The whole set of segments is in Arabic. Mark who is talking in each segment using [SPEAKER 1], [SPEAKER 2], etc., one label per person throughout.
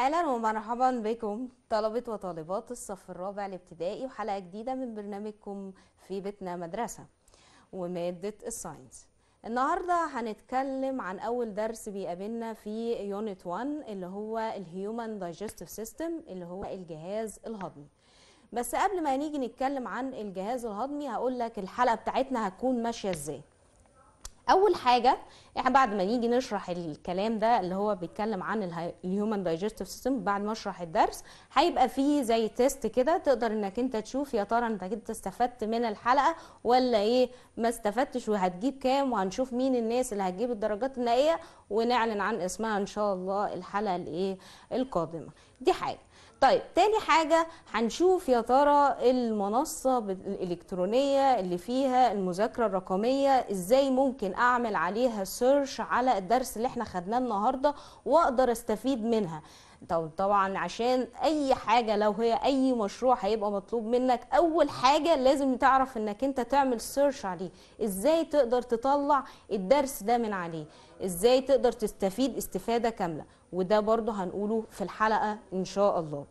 [SPEAKER 1] اهلا ومرحبا بكم طلبة وطالبات الصف الرابع الابتدائي وحلقة جديدة من برنامجكم في بيتنا مدرسة ومادة الساينس النهاردة هنتكلم عن أول درس بيقابلنا في يونت 1 اللي هو الهيومن دايجستيف سيستم اللي هو الجهاز الهضمي بس قبل ما نيجي نتكلم عن الجهاز الهضمي هقول لك الحلقة بتاعتنا هتكون ماشية ازاي اول حاجه احنا بعد ما نيجي نشرح الكلام ده اللي هو بيتكلم عن الهيومن دايجستيف سيستم بعد ما اشرح الدرس هيبقى فيه زي تيست كده تقدر انك انت تشوف يا ترى انت كده استفدت من الحلقه ولا ايه ما استفدتش وهتجيب كام وهنشوف مين الناس اللي هتجيب الدرجات النهائيه ونعلن عن اسمها ان شاء الله الحلقه الايه القادمه دي حاجه طيب تاني حاجة هنشوف يا ترى المنصة الإلكترونية اللي فيها المذاكرة الرقمية إزاي ممكن أعمل عليها سيرش على الدرس اللي احنا خدناه النهاردة وأقدر أستفيد منها طبعا عشان اي حاجه لو هي اي مشروع هيبقى مطلوب منك اول حاجه لازم تعرف انك انت تعمل سيرش عليه ازاي تقدر تطلع الدرس ده من عليه ازاي تقدر تستفيد استفاده كامله وده برضو هنقوله في الحلقة إن شاء الله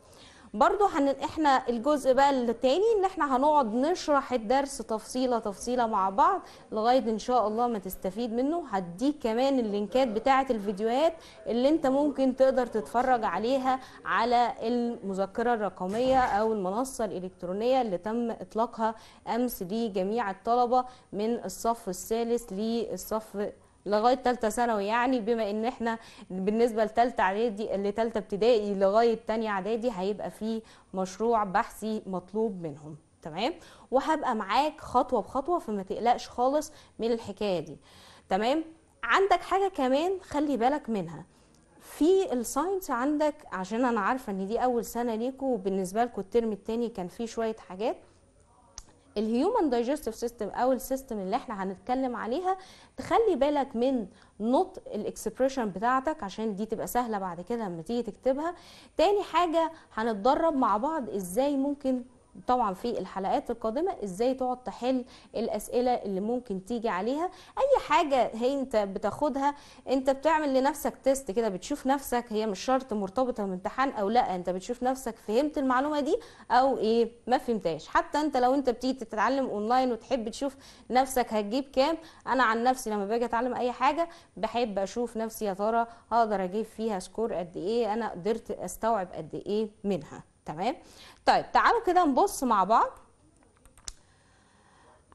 [SPEAKER 1] برضو هن... احنا الجزء بقى التاني ان احنا هنقعد نشرح الدرس تفصيله تفصيله مع بعض لغايه ان شاء الله ما تستفيد منه هديك كمان اللينكات بتاعه الفيديوهات اللي انت ممكن تقدر تتفرج عليها على المذكره الرقميه او المنصه الالكترونيه اللي تم اطلاقها امس لجميع الطلبه من الصف الثالث للصف لغايه ثالثه ثانوي يعني بما ان احنا بالنسبه لثالثه اعدادي لثالثه ابتدائي لغايه ثانيه اعدادي هيبقى في مشروع بحثي مطلوب منهم تمام وهبقى معاك خطوه بخطوه فما تقلقش خالص من الحكايه دي تمام عندك حاجه كمان خلي بالك منها في الساينس عندك عشان انا عارفه ان دي اول سنه ليكوا وبالنسبه لكم الترم الثاني كان فيه شويه حاجات الهيومن دايجستيف سيستم او السيستم اللي احنا هنتكلم عليها تخلي بالك من نطق الاكسبريشن بتاعتك عشان دي تبقى سهله بعد كده لما تيجي تكتبها تاني حاجه هنتدرب مع بعض ازاي ممكن طبعا في الحلقات القادمه ازاي تقعد تحل الاسئله اللي ممكن تيجي عليها اي حاجه هي انت بتاخدها انت بتعمل لنفسك تيست كده بتشوف نفسك هي مش شرط مرتبطه بامتحان او لا انت بتشوف نفسك فهمت المعلومه دي او ايه ما فهمتهاش حتى انت لو انت بتيجي تتعلم اونلاين وتحب تشوف نفسك هتجيب كام انا عن نفسي لما باجي اتعلم اي حاجه بحب اشوف نفسي يا ترى هقدر اجيب فيها سكور قد ايه انا قدرت استوعب قد ايه منها تمام طيب تعالوا كده نبص مع بعض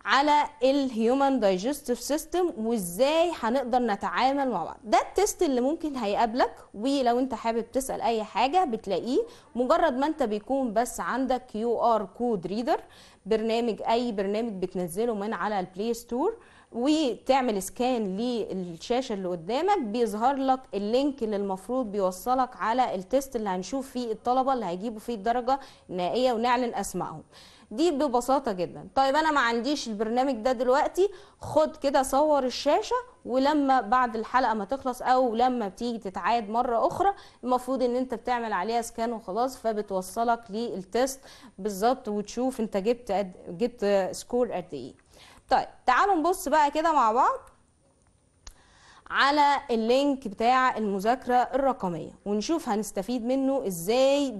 [SPEAKER 1] على الهيومن دايجستيف سيستم وازاي هنقدر نتعامل مع بعض ده التست اللي ممكن هيقابلك ولو انت حابب تسال اي حاجه بتلاقيه مجرد ما انت بيكون بس عندك كيو ار كود ريدر برنامج اي برنامج بتنزله من على البلاي ستور وتعمل سكان للشاشه اللي قدامك بيظهر لك اللينك اللي المفروض بيوصلك على التيست اللي هنشوف فيه الطلبه اللي هيجيبوا فيه الدرجه النهائيه ونعلن اسمائهم دي ببساطه جدا طيب انا ما عنديش البرنامج ده دلوقتي خد كده صور الشاشه ولما بعد الحلقه ما تخلص او لما بتيجي تتعاد مره اخرى المفروض ان انت بتعمل عليها سكان وخلاص فبتوصلك للتيست بالظبط وتشوف انت جبت جبت سكور قد ايه طيب تعالوا نبص بقى كده مع بعض على اللينك بتاع المذاكرة الرقمية ونشوف هنستفيد منه ازاي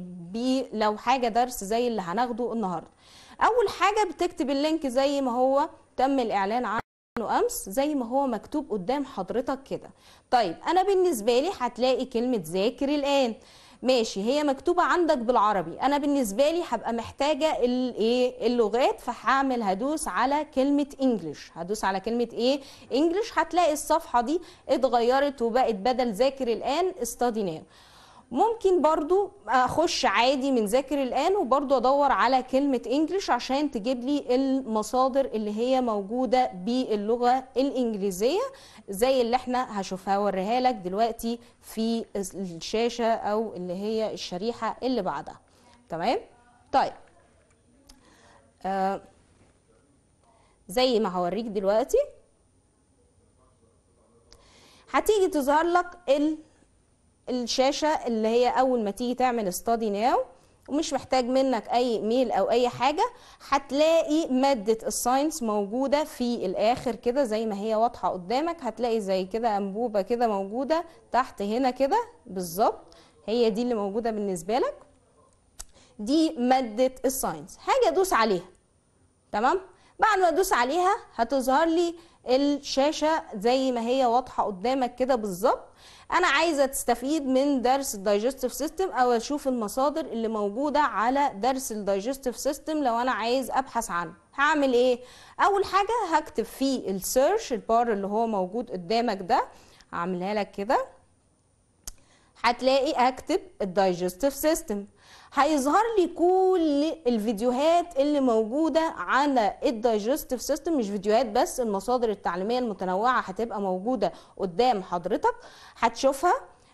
[SPEAKER 1] لو حاجة درس زي اللي هناخده النهاردة اول حاجة بتكتب اللينك زي ما هو تم الاعلان عنه امس زي ما هو مكتوب قدام حضرتك كده طيب انا بالنسبة لي هتلاقي كلمة ذاكر الان ماشي هي مكتوبه عندك بالعربي انا بالنسبه لي هبقى محتاجه الايه اللغات فهعمل هدوس على كلمه انجلش هدوس على كلمه ايه انجلش هتلاقي الصفحه دي اتغيرت وبقت بدل ذاكر الان استادي ناو ممكن برضو اخش عادي من ذاكر الان وبرضو ادور على كلمه انجلش عشان تجيب لي المصادر اللي هي موجوده باللغه الانجليزيه زي اللي احنا هشوفها وريها لك دلوقتي في الشاشه او اللي هي الشريحه اللي بعدها تمام طيب آه زي ما هوريك دلوقتي هتيجي تظهر لك ال الشاشه اللي هي اول ما تيجي تعمل ستادي ناو ومش محتاج منك اي ميل او اي حاجه هتلاقي ماده الساينس موجوده في الاخر كده زي ما هي واضحه قدامك هتلاقي زي كده انبوبه كده موجوده تحت هنا كده بالظبط هي دي اللي موجوده بالنسبه لك دي ماده الساينس هاجي ادوس عليها تمام بعد ما ادوس عليها هتظهر لي الشاشه زي ما هي واضحه قدامك كده بالظبط انا عايزه تستفيد من درس الدايجستيف سيستم او اشوف المصادر اللي موجوده على درس الدايجستيف سيستم لو انا عايز ابحث عنه هعمل ايه اول حاجه هكتب في السيرش البار اللي هو موجود قدامك ده هعملها لك كده هتلاقي اكتب الدايجستيف سيستم هيظهر لي كل الفيديوهات اللي موجوده على الدايجستيف سيستم مش فيديوهات بس المصادر التعليميه المتنوعه هتبقى موجوده قدام حضرتك هتشوفها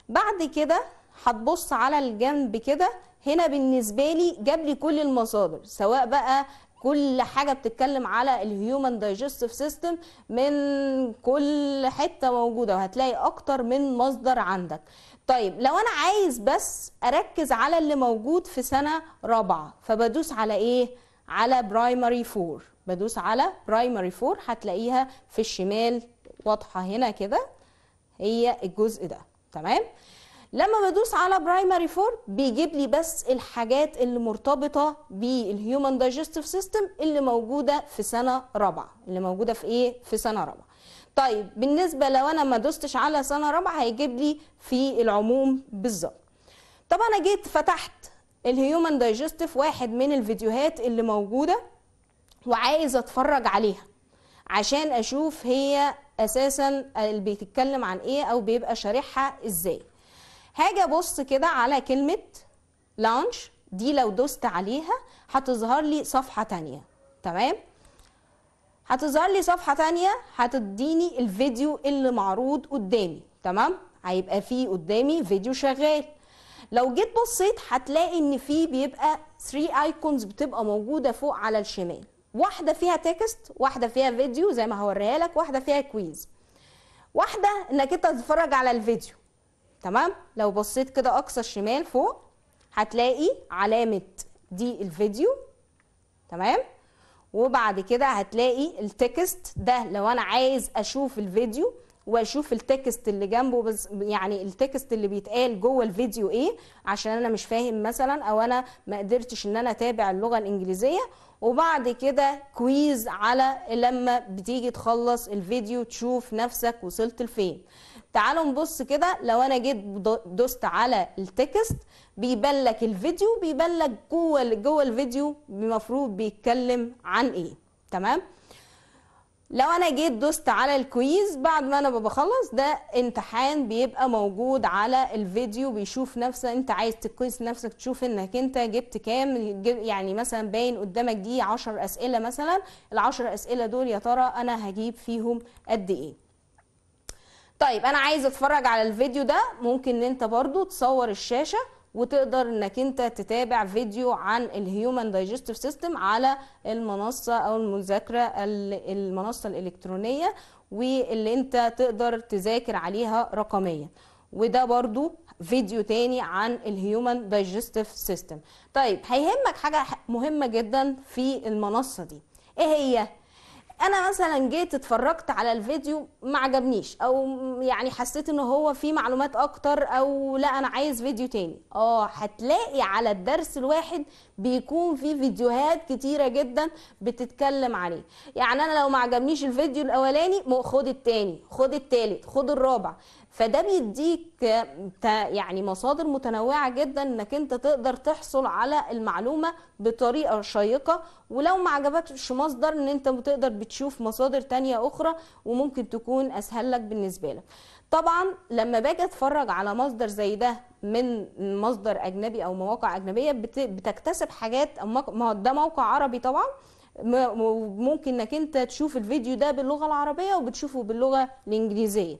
[SPEAKER 1] بعد كده هتبص على الجنب كده هنا بالنسبه لي جاب لي كل المصادر سواء بقى كل حاجه بتتكلم على الهيومن دايجستيف سيستم من كل حته موجوده وهتلاقي اكتر من مصدر عندك طيب لو انا عايز بس اركز على اللي موجود في سنه رابعه فبدوس على ايه على برايمري 4 بدوس على برايمري 4 هتلاقيها في الشمال واضحه هنا كده هي الجزء ده تمام لما بدوس على برايمري 4 بيجيب لي بس الحاجات اللي مرتبطه بالهيومن دايجستيف سيستم اللي موجوده في سنه رابعه اللي موجوده في ايه في سنه رابعه طيب بالنسبه لو انا ما دوستش على سنه رابعه هيجيب لي في العموم بالظبط طب انا جيت فتحت الهيومن دايجستيف واحد من الفيديوهات اللي موجوده وعايز اتفرج عليها عشان اشوف هي اساسا بيتكلم عن ايه او بيبقى شارحها ازاي هاجي ابص كده على كلمه لانش دي لو دوست عليها هتظهر لي صفحه تانية تمام هتظهر لي صفحه تانية هتديني الفيديو اللي معروض قدامي تمام هيبقى فيه قدامي فيديو شغال لو جيت بصيت هتلاقي ان فيه بيبقى 3 ايكونز بتبقى موجوده فوق على الشمال واحده فيها تكست واحده فيها فيديو زي ما هوريها لك واحده فيها كويز واحده انك انت تتفرج على الفيديو تمام لو بصيت كده اقصى الشمال فوق هتلاقي علامه دي الفيديو تمام وبعد كده هتلاقي التكست ده لو انا عايز اشوف الفيديو واشوف التكست اللي جنبه بس يعني التكست اللي بيتقال جوه الفيديو ايه عشان انا مش فاهم مثلا او انا ما قدرتش ان انا اتابع اللغه الانجليزيه وبعد كده كويز على لما بتيجي تخلص الفيديو تشوف نفسك وصلت لفين تعالوا نبص كده لو انا جيت دوست على التكست بيبان لك الفيديو بيبان لك جوه جوه الفيديو المفروض بيتكلم عن ايه تمام لو انا جيت دوست على الكويز بعد ما انا بخلص ده امتحان بيبقى موجود على الفيديو بيشوف نفسه انت عايز تكويز نفسك تشوف انك انت جبت كام يعني مثلا باين قدامك دي 10 اسئله مثلا ال10 اسئله دول يا ترى انا هجيب فيهم قد ايه طيب انا عايز اتفرج على الفيديو ده ممكن ان انت برضو تصور الشاشه وتقدر انك انت تتابع فيديو عن الهيومن دايجستيف سيستم على المنصه او المذاكره المنصه الالكترونيه واللي انت تقدر تذاكر عليها رقميا وده برضو فيديو تاني عن الهيومن دايجستيف سيستم طيب هيهمك حاجه مهمه جدا في المنصه دي ايه هي انا مثلا جيت اتفرجت على الفيديو ما عجبنيش او يعني حسيت ان هو فيه معلومات اكتر او لا انا عايز فيديو تاني اه هتلاقي على الدرس الواحد بيكون فيه فيديوهات كتيره جدا بتتكلم عليه يعني انا لو ما عجبنيش الفيديو الاولاني خد التاني خد التالت خد الرابع فده بيديك يعني مصادر متنوعه جدا انك انت تقدر تحصل على المعلومه بطريقه شيقه ولو ما عجبكش مصدر ان انت تقدر بتشوف مصادر تانية اخرى وممكن تكون اسهل لك بالنسبه لك طبعا لما باجي اتفرج على مصدر زي ده من مصدر اجنبي او مواقع اجنبيه بتكتسب حاجات ما هو ده موقع عربي طبعا ممكن انك انت تشوف الفيديو ده باللغه العربيه وبتشوفه باللغه الانجليزيه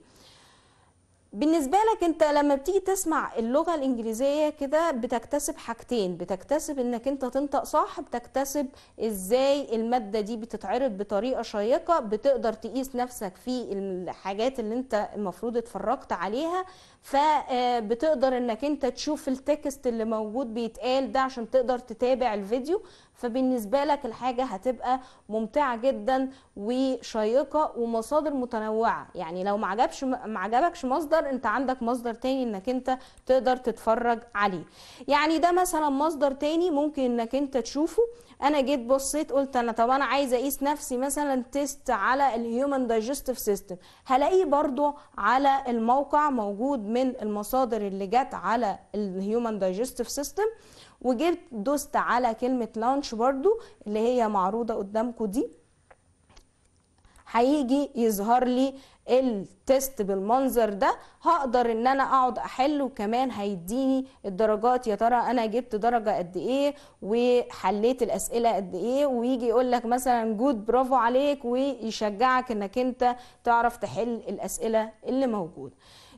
[SPEAKER 1] بالنسبة لك انت لما بتيجي تسمع اللغة الانجليزية كده بتكتسب حاجتين بتكتسب انك انت تنطق صح بتكتسب ازاي المادة دي بتتعرض بطريقة شيقة بتقدر تقيس نفسك في الحاجات اللي انت المفروض اتفرجت عليها فبتقدر آه، انك انت تشوف التكست اللي موجود بيتقال ده عشان تقدر تتابع الفيديو فبالنسبة لك الحاجة هتبقى ممتعة جدا وشيقة ومصادر متنوعة يعني لو معجبش معجبكش مصدر انت عندك مصدر تاني انك انت تقدر تتفرج عليه يعني ده مثلا مصدر تاني ممكن انك انت تشوفه انا جيت بصيت قلت انا طب انا عايزه اقيس نفسي مثلا تيست على الهيومن دايجستيف سيستم هلاقيه برضو على الموقع موجود من المصادر اللي جت على الهيومن دايجستيف سيستم وجبت دوست على كلمه لانش برضو اللي هي معروضه قدامكم دي هيجي يظهر لي التست بالمنظر ده هقدر ان انا اقعد احله وكمان هيديني الدرجات يا ترى انا جبت درجه قد ايه وحليت الاسئله قد ايه ويجي يقول لك مثلا جود برافو عليك ويشجعك انك انت تعرف تحل الاسئله اللي موجوده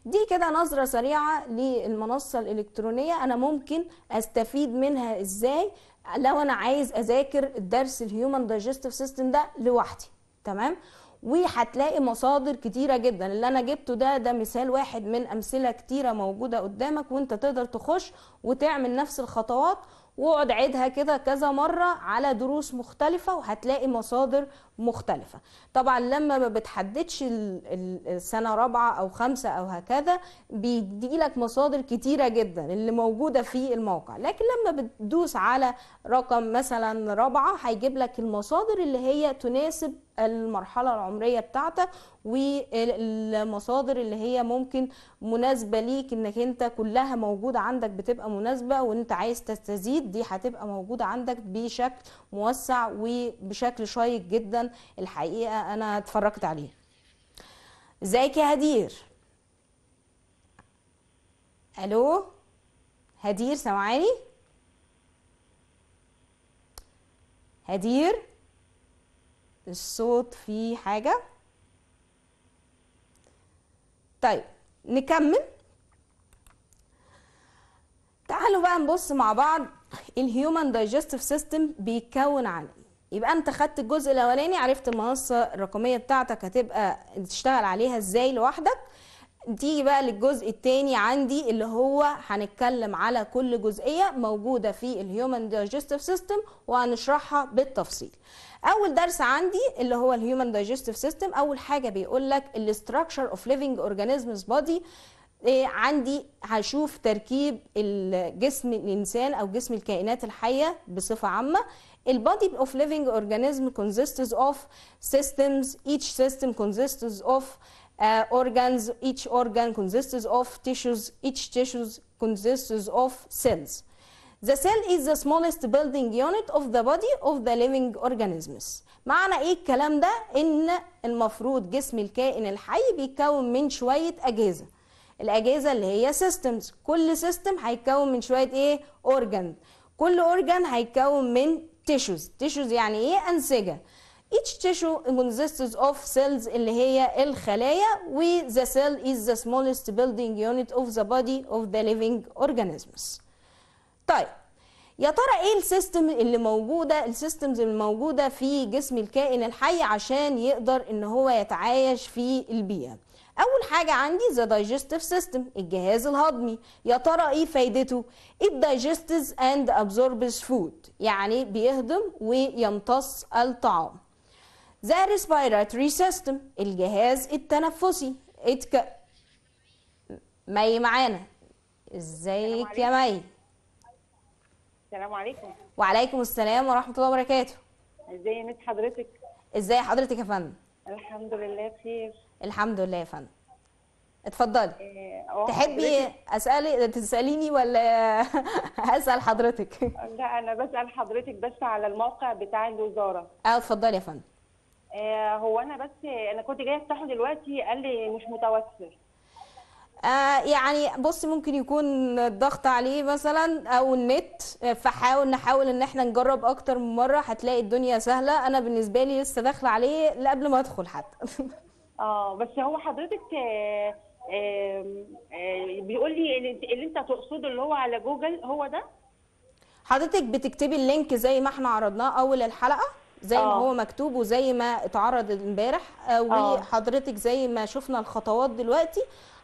[SPEAKER 1] دي كده نظرة سريعة للمنصة الإلكترونية أنا ممكن أستفيد منها إزاي لو أنا عايز أذاكر الدرس الهيومن دايجستيف سيستم ده لوحدي تمام وهتلاقي مصادر كتيرة جدا اللي أنا جبته ده ده مثال واحد من أمثلة كتيرة موجودة قدامك وأنت تقدر تخش وتعمل نفس الخطوات واقعد عيدها كده كذا مرة على دروس مختلفة وهتلاقي مصادر مختلفة طبعا لما ما بتحددش السنة رابعة أو خمسة أو هكذا بيديلك مصادر كتيرة جدا اللي موجودة في الموقع لكن لما بتدوس على رقم مثلا رابعة هيجيب لك المصادر اللي هي تناسب المرحلة العمرية بتاعتك والمصادر اللي هي ممكن مناسبة ليك انك انت كلها موجودة عندك بتبقى مناسبة وانت عايز تستزيد دي هتبقى موجودة عندك بشكل موسع وبشكل شيق جدا الحقيقة انا اتفرجت عليه ازيك يا هدير الو هدير سامعاني هدير الصوت فيه حاجة طيب نكمل تعالوا بقى نبص مع بعض الهيومن دايجستيف سيستم بيتكون عن ايه يبقى انت خدت الجزء الاولاني عرفت المنصه الرقميه بتاعتك هتبقى تشتغل عليها ازاي لوحدك تيجي بقى للجزء الثاني عندي اللي هو هنتكلم على كل جزئيه موجوده في الهيومن دايجستيف سيستم وهنشرحها بالتفصيل اول درس عندي اللي هو الهيومن دايجستيف سيستم اول حاجه بيقول لك الاستراكشر اوف ليفنج اورجانيزمز بودي عندي هشوف تركيب الجسم الانسان او جسم الكائنات الحيه بصفه عامه البادي اوف ليفنج اورجانيزم consists اوف systems each system consists اوف uh, organs each organ consists of tissues each tissues consists of cells The cell is the smallest building unit of the body of the living organisms. معنى ايه الكلام ده؟ ان المفروض جسم الكائن الحي بيتكون من شوية اجهزة. الاجهزة اللي هي systems، كل system هيتكون من شوية ايه؟ organ. كل organ هيتكون من tissues، tissues يعني ايه؟ انسجة. Each tissue consists of cells اللي هي الخلايا و the cell is the smallest building unit of the body of the living organisms. طيب يا ترى ايه السيستم اللي موجوده السيستمز الموجوده في جسم الكائن الحي عشان يقدر ان هو يتعايش في البيئه اول حاجه عندي ذا دايجستيف سيستم الجهاز الهضمي يا ترى ايه فايدته it digests and absorbs food يعني بيهضم ويمتص الطعام ذا ريسبيراتوري سيستم الجهاز التنفسي اتك... مي معانا ازيك يا مي السلام عليكم وعليكم السلام ورحمه الله وبركاته ازي مس حضرتك ازي حضرتك يا فندم الحمد لله بخير الحمد لله يا فندم اتفضلي إيه تحبي اسالي تساليني ولا اسال حضرتك لا انا بسال حضرتك بس على الموقع بتاع الوزاره اه اتفضلي يا فندم آه، هو انا بس انا كنت جايه افتحه دلوقتي قال لي مش متوفر آه، يعني بص ممكن يكون الضغط عليه مثلا او النت فحاول نحاول ان احنا نجرب اكتر من مره هتلاقي الدنيا سهله انا بالنسبه لي لسه داخله عليه قبل ما ادخل حتى اه بس هو حضرتك آه، آه، بيقول لي اللي انت تقصده اللي هو على جوجل هو ده حضرتك بتكتبي اللينك زي ما احنا عرضناه اول الحلقه زي أوه. ما هو مكتوب وزي ما اتعرض امبارح وحضرتك زي ما شفنا الخطوات دلوقتي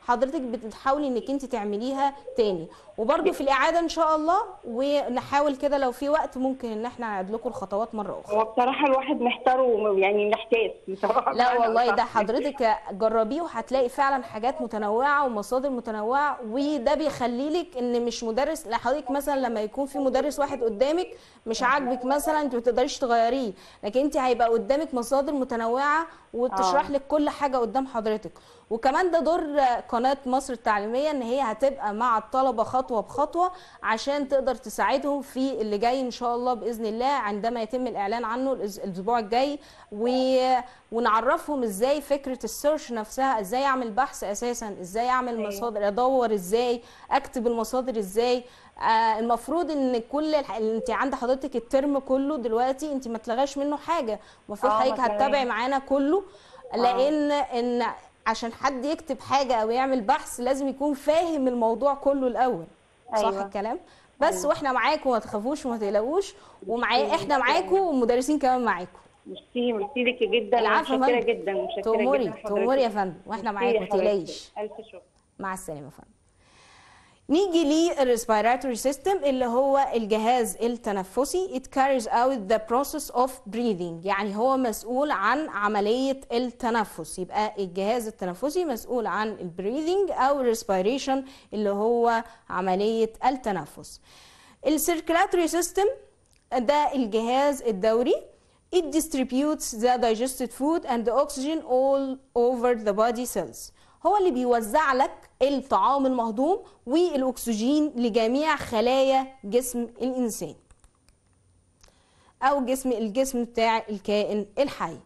[SPEAKER 1] حضرتك بتحاولي انك انت تعمليها تاني وبرده في الاعاده ان شاء الله ونحاول كده لو في وقت ممكن ان احنا نعد لكم الخطوات مره اخرى هو بصراحه الواحد محتار ويعني محتاس بصراحه لا والله ده حضرتك جربيه وهتلاقي فعلا حاجات متنوعه ومصادر متنوعه وده بيخلي لك ان مش مدرس لحضرتك مثلا لما يكون في مدرس واحد قدامك مش عاجبك مثلا انت ما تقدريش تغيريه لكن انت هيبقى قدامك مصادر متنوعه وتشرح آه. لك كل حاجه قدام حضرتك وكمان ده دور قناه مصر التعليميه ان هي هتبقى مع الطلبه خطوه بخطوه عشان تقدر تساعدهم في اللي جاي ان شاء الله باذن الله عندما يتم الاعلان عنه الاسبوع الجاي و... ونعرفهم ازاي فكره السيرش نفسها ازاي اعمل بحث اساسا ازاي اعمل أيوه. مصادر ادور ازاي اكتب المصادر ازاي آه المفروض ان كل الح... انت عند حضرتك الترم كله دلوقتي انت ما تلغاش منه حاجه المفروض آه، حضرتك هتتابعي معانا كله لان ان عشان حد يكتب حاجه او يعمل بحث لازم يكون فاهم الموضوع كله الاول أيوة. صح الكلام بس أيوة. واحنا معاكم ما تخافوش وما تقلقوش ومعايا احنا معاكم والمدرسين كمان معاكم ميرسي ميرسي ليكي جدا العفو جدا متشكره جدا تأمري تأمري يا فندم واحنا معاكم ما تقلقيش الف شكر مع السلامه يا فندم نيجي للريسبيراتوري سيستم اللي هو الجهاز التنفسي it carries out the process of breathing يعني هو مسؤول عن عملية التنفس يبقى الجهاز التنفسي مسؤول عن البريذنج أو respiration اللي هو عملية التنفس السيركلاتوري سيستم ده الجهاز الدوري it distributes the digested food and the oxygen all over the body cells هو اللي بيوزع لك الطعام المهضوم والاكسجين لجميع خلايا جسم الانسان او جسم الجسم بتاع الكائن الحي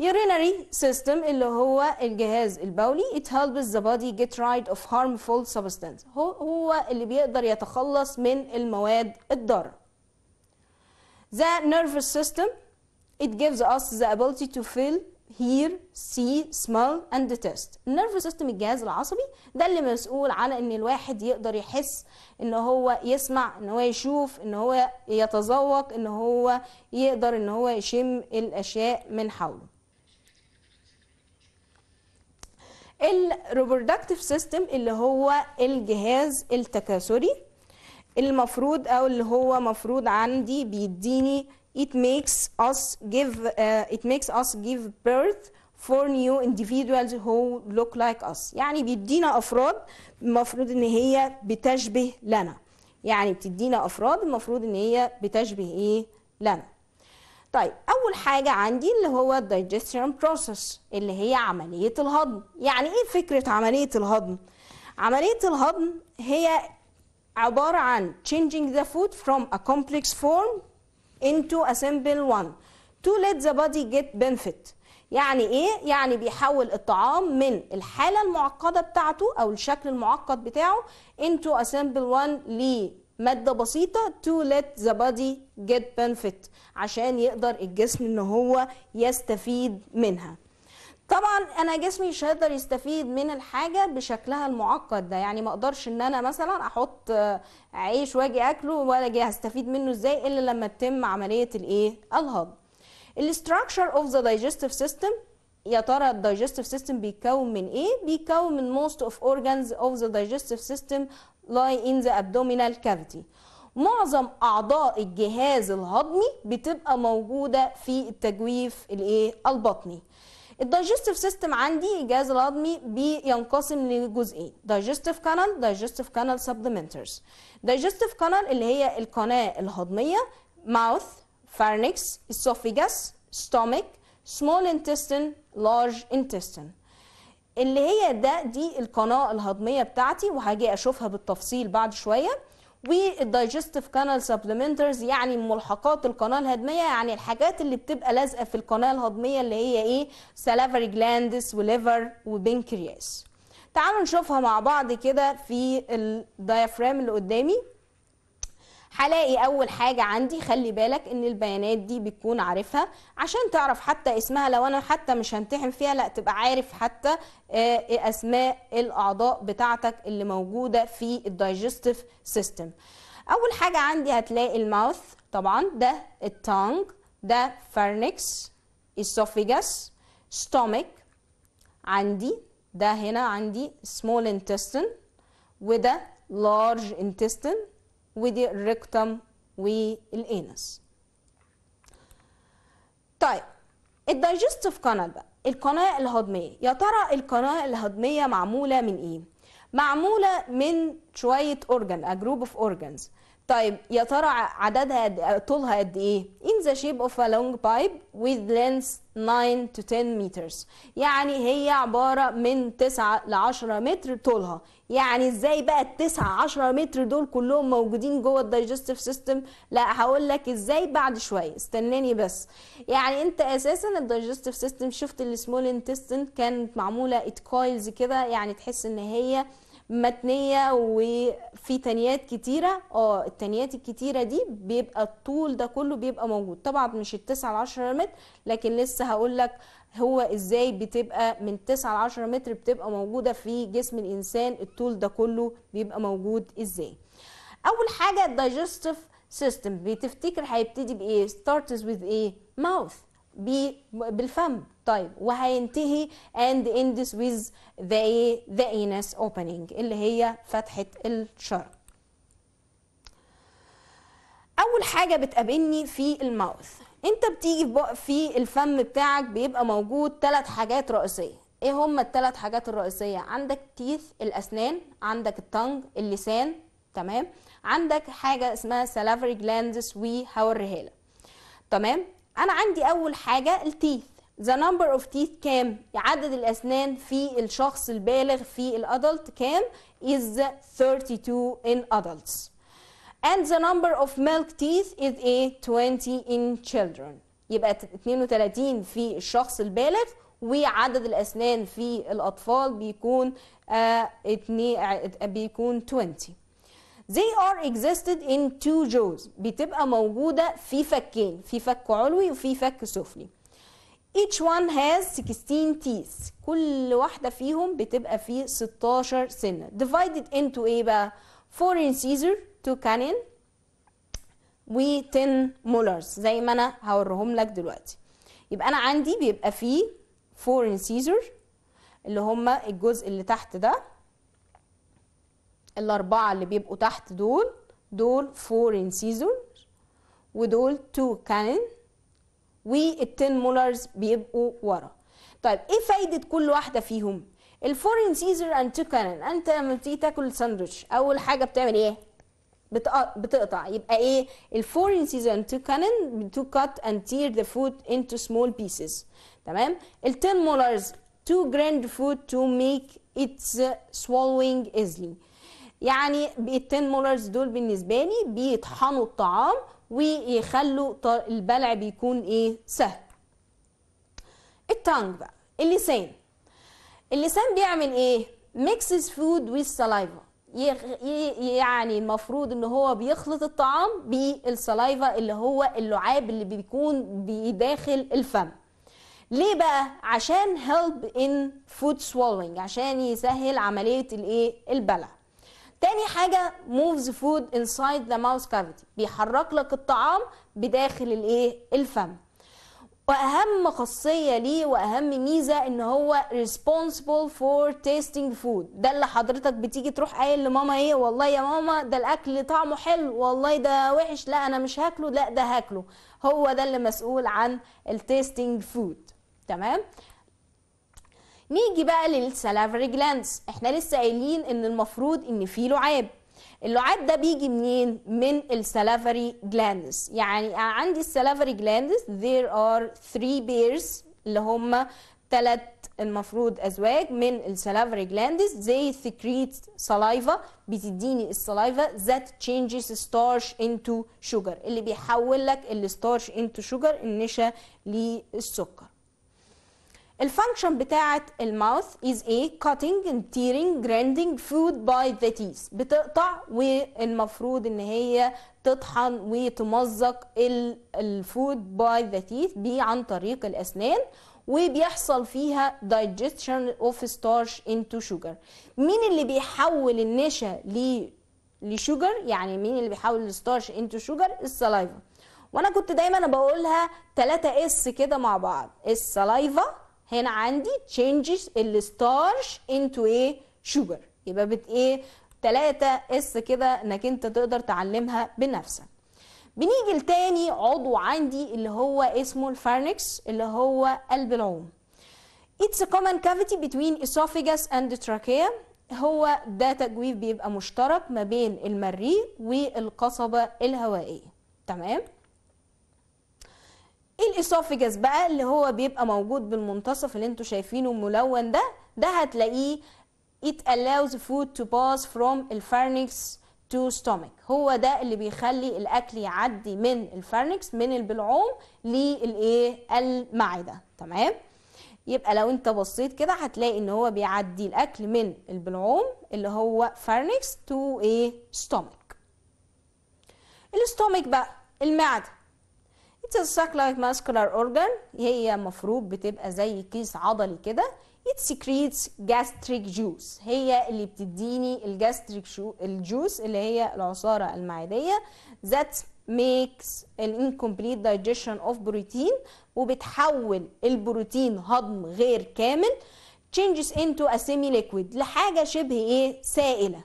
[SPEAKER 1] urinary system اللي هو الجهاز البولي it helps the body get rid of harmful substance هو, هو اللي بيقدر يتخلص من المواد الضارة the nervous system it gives us the ability to feel hear, see, smell and taste. النيرف سيستم الجهاز العصبي ده اللي مسؤول على ان الواحد يقدر يحس ان هو يسمع ان هو يشوف ان هو يتذوق ان هو يقدر ان هو يشم الاشياء من حوله. الريبرودكتيف سيستم اللي هو الجهاز التكاثري المفروض او اللي هو مفروض عندي بيديني it makes us give uh, it makes us give birth for new individuals who look like us يعني بيدينا افراد المفروض ان هي بتشبه لنا يعني بتدينا افراد المفروض ان هي بتشبه ايه لنا طيب اول حاجه عندي اللي هو digestion process اللي هي عمليه الهضم يعني ايه فكره عمليه الهضم عمليه الهضم هي عباره عن changing the food from a complex form into a simple one to let the body get benefit يعني ايه يعني بيحول الطعام من الحاله المعقده بتاعته او الشكل المعقد بتاعه into a simple one لماده بسيطه to let the body get benefit عشان يقدر الجسم ان هو يستفيد منها طبعا انا جسمي مش هيقدر يستفيد من الحاجه بشكلها المعقد ده يعني ما اقدرش ان انا مثلا احط عيش واجي اكله ولا اجي هستفيد منه ازاي الا لما تتم عمليه الايه الهضم الاستراكشر اوف ذا دايجستيف سيستم يا ترى الدايجستيف سيستم بيتكون من ايه بيتكون من موست اوف اورجانز اوف ذا digestive system لاي ان ذا ابدومينال كافيتي معظم اعضاء الجهاز الهضمي بتبقى موجوده في التجويف الايه البطني الدايجستيف سيستم عندي الجهاز الهضمي بينقسم لجزئين دايجستيف كانال دايجستيف كانال سبلمنترز دايجستيف كانال اللي هي القناه الهضميه ماوث فارنكس اسوفيجاس ستوميك سمول انتستين لارج انتستين اللي هي ده دي القناه الهضميه بتاعتي وهاجي اشوفها بالتفصيل بعد شويه والدايجستيف كانال سبلمنترز يعني ملحقات القناه الهضميه يعني الحاجات اللي بتبقى لازقه في القناه الهضميه اللي هي ايه سلافري جلاندس وليفر وبنكرياس تعالوا نشوفها مع بعض كده في الديافرام اللي قدامي هلاقي اول حاجه عندي خلي بالك ان البيانات دي بتكون عارفها عشان تعرف حتى اسمها لو انا حتى مش هنتحم فيها لا تبقى عارف حتى آه، إيه اسماء الاعضاء بتاعتك اللي موجوده في الدايجستيف سيستم اول حاجه عندي هتلاقي الماوث طبعا ده التانج ده فارنكس esophagus stomach عندي ده هنا عندي small intestine وده large intestine ودي الريكتم والانس طيب الدايجستيف كانال بقى القناه الهضميه يا ترى القناه الهضميه معموله من ايه معموله من شويه اورجان ا جروب اوف اورجانز طيب يا ترى عددها إيه؟ طولها قد ايه in the shape of a long pipe with length 9 to 10 meters يعني هي عبارة من 9 ل 10 متر طولها يعني ازاي بقى ال 9 10 متر دول كلهم موجودين جوه الدايجستيف سيستم لا هقول لك ازاي بعد شويه استناني بس يعني انت اساسا الدايجستيف سيستم شفت السمول انتستين كانت معموله كويلز كده يعني تحس ان هي متنيه وفي تانيات كتيره اه التانيات الكتيره دي بيبقى الطول ده كله بيبقى موجود طبعا مش التسعة ل 10 متر لكن لسه هقول لك هو ازاي بتبقى من 9 ل 10 متر بتبقى موجوده في جسم الانسان الطول ده كله بيبقى موجود ازاي اول حاجه الدايجستيف سيستم بتفتكر هيبتدي بايه starts with ايه mouth بالفم طيب وهينتهي and ends with the the anus opening اللي هي فتحة الشرق أول حاجة بتقابلني في الماوث أنت بتيجي في الفم بتاعك بيبقى موجود ثلاث حاجات رئيسية ايه هما الثلاث حاجات الرئيسية عندك تيث الأسنان عندك التنج اللسان تمام عندك حاجة اسمها salivary glands وهو الرهالة تمام انا عندي اول حاجة التيث ذا نمبر اوف تيث كام عدد الاسنان في الشخص البالغ في الادلت كام is 32 in adults and the number of milk teeth is a 20 in children يبقى 32 في الشخص البالغ وعدد الاسنان في الاطفال بيكون آه، آه، بيكون 20 They are existed in two jaws بتبقى موجودة في فكين في فك علوي وفي فك سفلي each one has 16 teeth كل واحدة فيهم بتبقى فيه 16 سنة divided into ايه بقى 4 incisor 2 canine و 10 molars زي ما انا هوريهم لك دلوقتي يبقى انا عندي بيبقى فيه 4 incisor اللي هما الجزء اللي تحت ده الاربعة اللي بيبقوا تحت دول دول 4 incisor ودول 2 canine والتين مولرز بيبقوا ورا طيب ايه فايده كل واحده فيهم الفورين سيزر اند كانن انت لما بتيجي تاكل ساندوتش اول حاجه بتعمل ايه بتقطع يبقى ايه الفورين سيزر اند كانن تو كات اند تير ذا فود انتو سمول بيسز تمام ال10 مولرز تو جراند فود تو ميك اتس سوالوينج ايزلي يعني ال 10 مولرز دول بالنسبه لي بيطحنوا الطعام ويخلوا البلع بيكون ايه سهل التانج بقى اللسان اللسان بيعمل ايه ميكسز فود ويز سلايفا يعني المفروض ان هو بيخلط الطعام بالسلايفا اللي هو اللعاب اللي بيكون بداخل الفم ليه بقى عشان هيلب ان فود سوالينج عشان يسهل عمليه الايه البلع تاني حاجة moves food inside the mouth cavity بيحرك لك الطعام بداخل الايه الفم واهم خاصيه ليه واهم ميزه ان هو responsible for tasting food ده اللي حضرتك بتيجي تروح قايل لماما ايه والله يا ماما ده الاكل طعمه حلو والله ده وحش لا انا مش هاكله لا ده هاكله هو ده اللي مسؤول عن التيستنج فود تمام نيجي بقى للسلافري جلاندز احنا لسه قايلين ان المفروض ان في لعاب اللعاب ده بيجي منين من السلافري جلاندز يعني عندي السلافري جلاندز there are three pairs اللي هم ثلاث المفروض ازواج من السلافري جلاندز زي secrete saliva بتديني السلايفا ذات changes starch into sugar اللي بيحول لك الستارش into sugar النشا للسكر الفانكشن بتاعت الماوث از ايه cutting tearing grinding food by the teeth بتقطع والمفروض ان هي تطحن وتمزق الفود باي ذا تيث دي عن طريق الاسنان وبيحصل فيها digestion of starch into sugar مين اللي بيحول النشا ل لشوجر يعني مين اللي بيحول الستارش انتو شوجر السلايفا وانا كنت دايما بقولها 3 اس كده مع بعض السلايفا هنا عندي changes الستارش into ايه sugar يبقى بت ايه 3 اس كده انك انت تقدر تعلمها بنفسك بنيجي لتاني عضو عندي اللي هو اسمه الفارنكس اللي هو قلب العوم It's a common cavity between esophagus and trachea هو ده تجويف بيبقى مشترك ما بين المريء والقصبة الهوائية تمام؟ الاسوفجس بقى اللي هو بيبقى موجود بالمنتصف اللي انتوا شايفينه الملون ده ده هتلاقيه it allows food to pass from pharynx to stomach هو ده اللي بيخلي الاكل يعدي من الفارنكس من البلعوم للايه المعده تمام يبقى لو انت بصيت كده هتلاقي ان هو بيعدي الاكل من البلعوم اللي هو فارنكس تو ايه ستومك الاستومك بقى المعده a الساكلايك muscular organ هي مفروض بتبقى زي كيس عضلي كده it secretes gastric juice هي اللي بتديني الجاستريك الجوس اللي هي العصارة المعدية that makes an incomplete digestion of protein وبتحول البروتين هضم غير كامل changes into a semi liquid لحاجة شبه ايه سائلة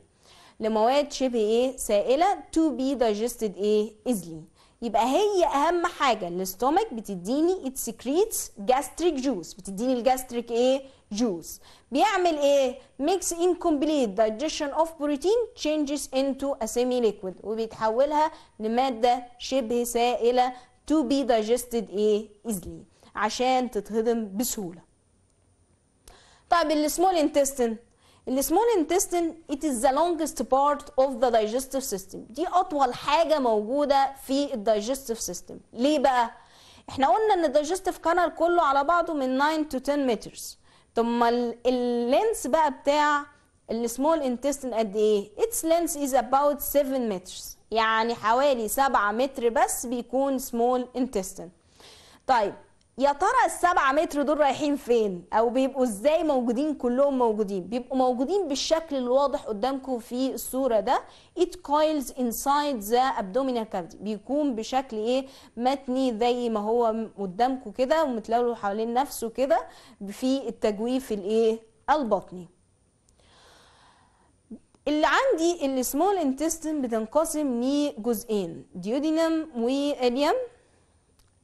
[SPEAKER 1] لمواد شبه ايه سائلة to be digested ايه easily يبقى هي اهم حاجه الاستومك بتديني ات سكريتس جاستريك جوس بتديني الجاستريك ايه جوس بيعمل ايه ميكس انكمبليت دايجيشن اوف بروتين تشينجز انتو اسيمي ليكويد وبيتحولها لماده شبه سائله تو بي دايجستد ايه ايزلي عشان تتهضم بسهوله طيب السمول انتستين السمول intestine it is the longest part of the digestive system دي اطول حاجه موجوده في الدايجستيف سيستم ليه بقى احنا قلنا ان الدايجستيف كانال كله على بعضه من 9 to 10 مترز ثم اللينس بقى بتاع السمول انتستين قد ايه its length is about 7 meters يعني حوالي 7 متر بس بيكون سمول انتستين طيب يا ترى السبعة متر دول رايحين فين او بيبقوا ازاي موجودين كلهم موجودين بيبقوا موجودين بالشكل الواضح قدامكم في الصورة ده it coils inside the abdominal cavity بيكون بشكل ايه متني زي ما هو قدامكم كده ومتلولو حوالين نفسه كده في التجويف الايه البطني اللي عندي السمول انتستين بتنقسم لجزئين ديودينم واليم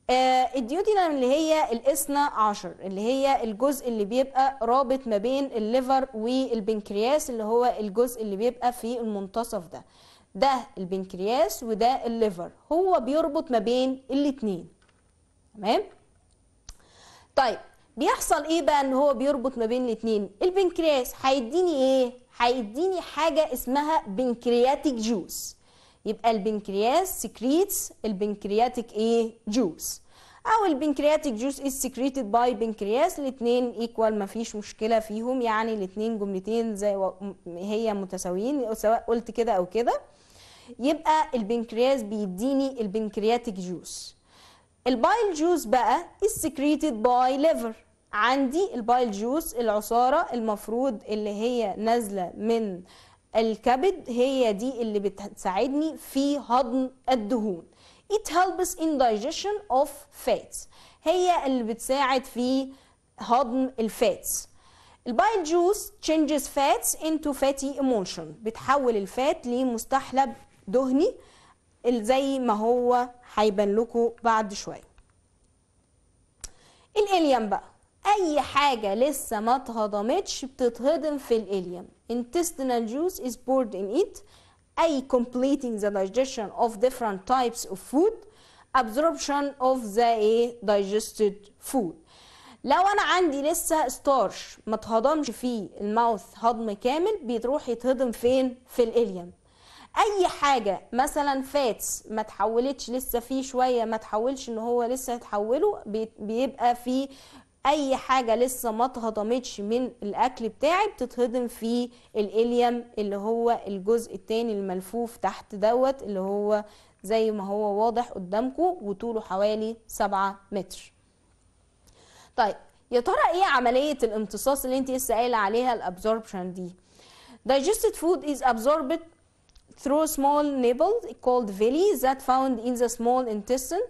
[SPEAKER 1] آه، الديوتينم اللي هي الاثنى عشر اللي هي الجزء اللي بيبقى رابط ما بين الليفر والبنكرياس اللي هو الجزء اللي بيبقى في المنتصف ده ده البنكرياس وده الليفر هو بيربط ما بين الاتنين تمام طيب بيحصل ايه بقى ان هو بيربط ما بين الاتنين البنكرياس هيديني ايه هيديني حاجه اسمها بنكرياتيك جوس يبقى البنكرياس سكريتس البنكرياتيك ايه جوس او البنكرياتيك جوس از سكريتد باي بنكرياس الاثنين ايكوال ما فيش مشكله فيهم يعني الاثنين جملتين زي هي متساويين سواء قلت كده او كده يبقى البنكرياس بيديني البنكرياتيك جوس البايل جوس بقى از سكريتد باي ليفر عندي البايل جوس العصاره المفروض اللي هي نازله من الكبد هي دي اللي بتساعدني في هضم الدهون it helps in digestion of fats هي اللي بتساعد في هضم الفاتس البايل جوس changes fats into fatty emulsion بتحول الفات لمستحلب دهني زي ما هو هيبان لكم بعد شويه الاليم بقى اي حاجه لسه ما اتهضمتش بتتهضم في الاليم intestinal juice is poured in it أي completing the digestion of different types of food absorption of the eh, digested food لو انا عندي لسه ستارش ما اتهضمش في الماوث هضم كامل بيتروح يتهضم فين في الاليم اي حاجه مثلا فاتس ما تحولتش لسه فيه شويه ما تحولش ان هو لسه يتحوله بيبقى في اي حاجه لسه ما اتهضمتش من الاكل بتاعي بتتهضم في الاليم اللي هو الجزء التاني الملفوف تحت دوت اللي هو زي ما هو واضح قدامكم وطوله حوالي 7 متر طيب يا ترى ايه عمليه الامتصاص اللي انت لسه قايله عليها الابزوربشن دي digested food is absorbed through small nibbles called villi that found in the small intestine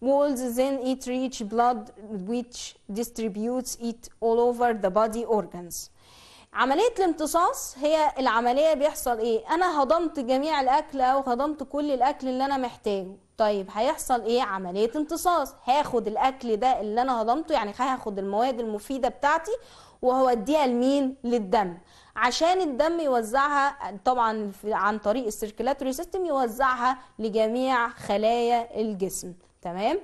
[SPEAKER 1] walls then it reach blood which distributes it all over the body organs عملية الامتصاص هي العملية بيحصل ايه انا هضمت جميع الاكل او هضمت كل الاكل اللي انا محتاجه طيب هيحصل ايه عملية امتصاص هاخد الاكل ده اللي انا هضمته يعني هاخد المواد المفيدة بتاعتي وهوديها لمين للدم عشان الدم يوزعها طبعا عن طريق السيركيلاتوري سيستم يوزعها لجميع خلايا الجسم تمام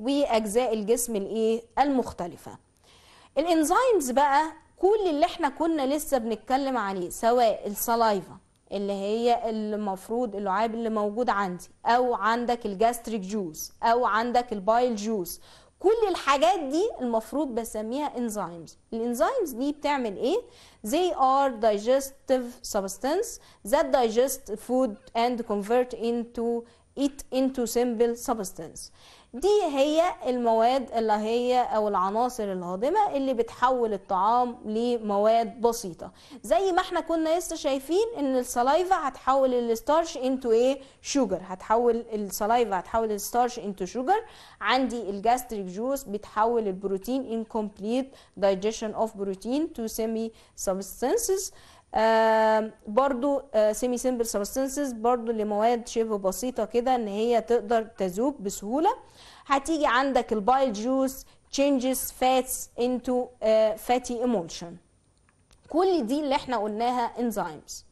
[SPEAKER 1] واجزاء الجسم الايه المختلفه الانزيمز بقى كل اللي احنا كنا لسه بنتكلم عليه سواء السلايفا اللي هي المفروض اللعاب اللي موجود عندي او عندك الجاستريك جوز او عندك البايل جوز كل الحاجات دي المفروض بسميها انزيمز الانزيمز دي بتعمل ايه they are digestive substance that digest food and convert into it into simple substance دي هي المواد اللي هي او العناصر الهاضمه اللي بتحول الطعام لمواد بسيطه زي ما احنا كنا لسه شايفين ان السلايفا هتحول الستارش انتو ايه شوجر هتحول السلايفا هتحول الستارش انتو شوجر عندي الجاستريك جوس بتحول البروتين incomplete digestion of protein to semi substances برضو سيمي سيمبل سبستنسز برضو لمواد شبه بسيطة كده ان هي تقدر تذوب بسهولة هتيجي عندك البايل جوس changes fats into fatty emulsion كل دي اللي احنا قلناها enzymes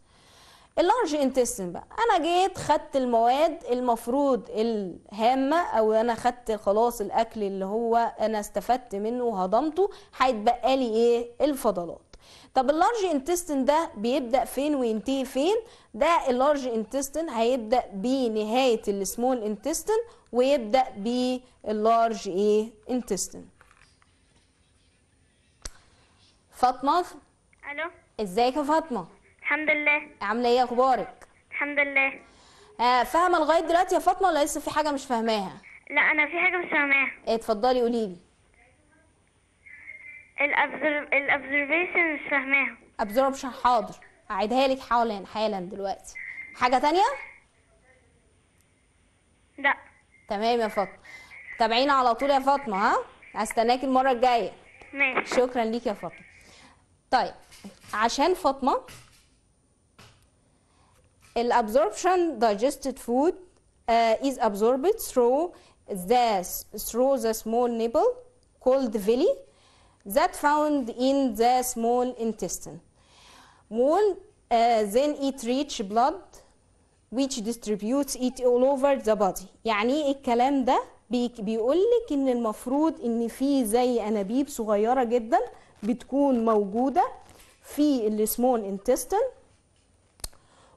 [SPEAKER 1] اللارج انتستين بقى انا جيت خدت المواد المفروض الهامه او انا خدت خلاص الاكل اللي هو انا استفدت منه وهضمته هيتبقى لي ايه الفضلات طب اللارج انتستين ده بيبدا فين وينتهي فين ده اللارج انتستين هيبدا بنهايه السمول انتستين ويبدا باللارج ايه انتستين فاطمه الو ازيك يا فاطمه الحمد لله عامله ايه اخبارك الحمد لله آه فاهمه لغايه دلوقتي يا فاطمه ولا لسه في حاجه مش فاهماها لا انا في حاجه مش فاهماها اتفضلي قولي لي الابزرفيشن مش فاهماها ابزربشن حاضر اعيدها لك حالا حالا دلوقتي حاجه تانية لا تمام يا فاطمه تابعينا على طول يا فاطمه ها هستناكي المره الجايه ماشي شكرا ليك يا فاطمه طيب عشان فاطمه الابزوربشن digested food از uh, is absorbed through the ذا سمول small nipple فيلي that found in the small intestine. Wool uh, then it reach blood which distributes it all over the body. يعني ايه الكلام ده؟ بيقول لك ان المفروض ان في زي انابيب صغيره جدا بتكون موجوده في السمول intestine.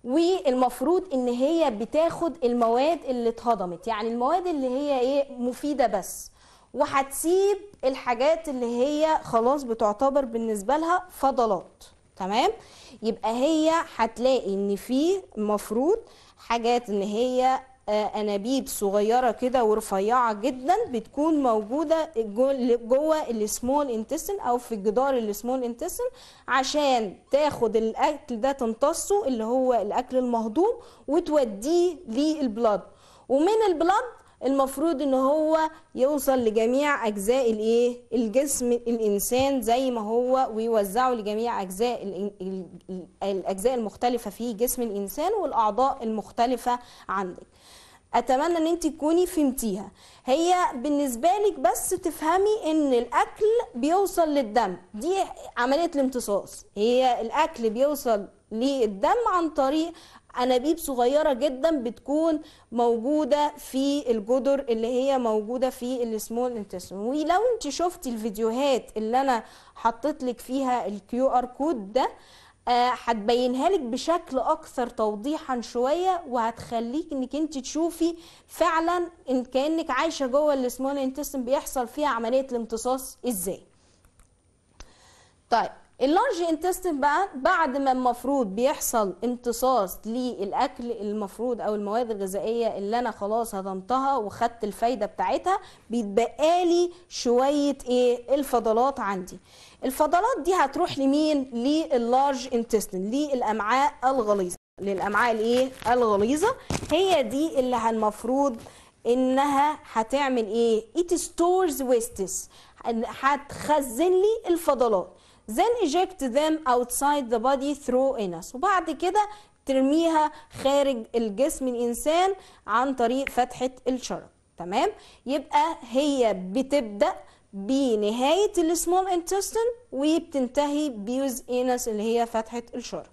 [SPEAKER 1] والمفروض ان هي بتاخد المواد اللي اتهضمت يعني المواد اللي هي ايه مفيده بس وهتسيب الحاجات اللي هي خلاص بتعتبر بالنسبه لها فضلات تمام يبقى هي هتلاقي ان في المفروض حاجات ان هي آه، انابيب صغيره كده ورفيعه جدا بتكون موجوده جوه السمول انتسن او في الجدار السمول انتسن عشان تاخد الاكل ده تمتصه اللي هو الاكل المهضوم وتوديه للبلاد ومن البلاد المفروض ان هو يوصل لجميع اجزاء الايه الجسم الانسان زي ما هو ويوزعه لجميع اجزاء الاجزاء المختلفه في جسم الانسان والاعضاء المختلفه عندك اتمنى ان انت تكوني فهمتيها هي بالنسبه لك بس تفهمي ان الاكل بيوصل للدم دي عمليه الامتصاص هي الاكل بيوصل للدم عن طريق انابيب صغيره جدا بتكون موجوده في الجدر اللي هي موجوده في السمول انتستين ولو انت شفتي الفيديوهات اللي انا حطيت لك فيها الكيو ار كود ده آه، هتبينها لك بشكل اكثر توضيحا شويه وهتخليك انك انت تشوفي فعلا ان كانك عايشه جوه السمول انتستين بيحصل فيها عمليه الامتصاص ازاي طيب اللارج انتستين بقى بعد ما المفروض بيحصل امتصاص للاكل المفروض او المواد الغذائيه اللي انا خلاص هضمتها وخدت الفايده بتاعتها بيتبقى لي شويه ايه الفضلات عندي الفضلات دي هتروح لمين لللارج انتستين للامعاء الغليظه للامعاء الايه الغليظه هي دي اللي المفروض انها هتعمل ايه it stores wastes هتخزن لي الفضلات then eject them outside the body through anus وبعد كده ترميها خارج الجسم الإنسان عن طريق فتحة الشرج تمام يبقى هي بتبدأ بنهاية السمول انتستين وبتنتهي بيوز انس اللي هي فتحة الشرج